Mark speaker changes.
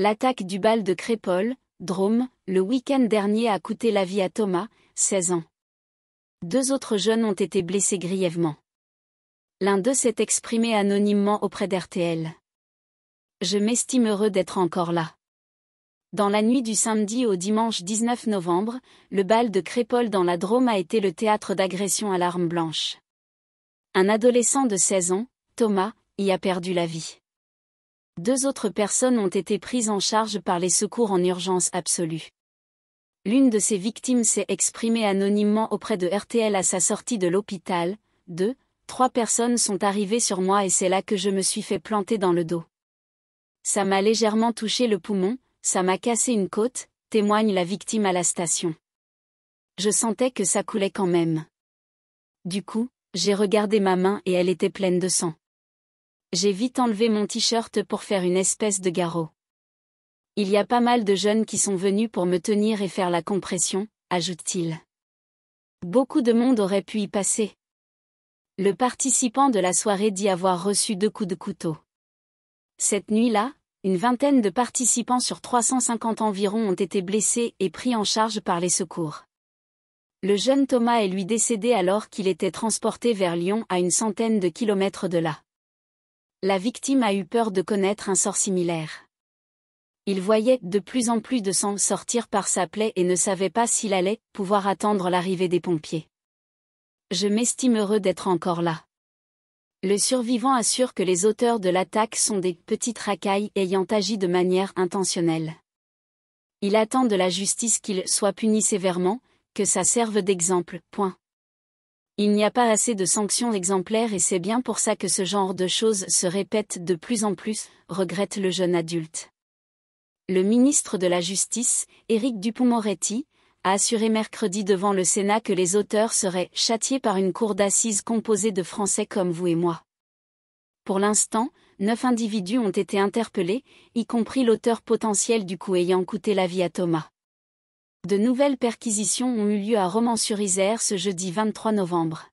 Speaker 1: L'attaque du bal de Crépole, Drôme, le week-end dernier a coûté la vie à Thomas, 16 ans. Deux autres jeunes ont été blessés grièvement. L'un d'eux s'est exprimé anonymement auprès d'RTL. Je m'estime heureux d'être encore là. Dans la nuit du samedi au dimanche 19 novembre, le bal de Crépole dans la Drôme a été le théâtre d'agressions à l'arme blanche. Un adolescent de 16 ans, Thomas, y a perdu la vie. Deux autres personnes ont été prises en charge par les secours en urgence absolue. L'une de ces victimes s'est exprimée anonymement auprès de RTL à sa sortie de l'hôpital. Deux, trois personnes sont arrivées sur moi et c'est là que je me suis fait planter dans le dos. Ça m'a légèrement touché le poumon, ça m'a cassé une côte, témoigne la victime à la station. Je sentais que ça coulait quand même. Du coup, j'ai regardé ma main et elle était pleine de sang j'ai vite enlevé mon t-shirt pour faire une espèce de garrot. Il y a pas mal de jeunes qui sont venus pour me tenir et faire la compression, ajoute-t-il. Beaucoup de monde aurait pu y passer. Le participant de la soirée dit avoir reçu deux coups de couteau. Cette nuit-là, une vingtaine de participants sur 350 environ ont été blessés et pris en charge par les secours. Le jeune Thomas est lui décédé alors qu'il était transporté vers Lyon à une centaine de kilomètres de là la victime a eu peur de connaître un sort similaire. Il voyait de plus en plus de sang sortir par sa plaie et ne savait pas s'il allait pouvoir attendre l'arrivée des pompiers. Je m'estime heureux d'être encore là. Le survivant assure que les auteurs de l'attaque sont des petites racailles ayant agi de manière intentionnelle. Il attend de la justice qu'il soit puni sévèrement, que ça serve d'exemple. Point. Il n'y a pas assez de sanctions exemplaires et c'est bien pour ça que ce genre de choses se répète de plus en plus, regrette le jeune adulte. Le ministre de la Justice, Éric Dupont-Moretti, a assuré mercredi devant le Sénat que les auteurs seraient châtiés par une cour d'assises composée de Français comme vous et moi. Pour l'instant, neuf individus ont été interpellés, y compris l'auteur potentiel du coup ayant coûté la vie à Thomas. De nouvelles perquisitions ont eu lieu à Romans-sur-Isère ce jeudi 23 novembre.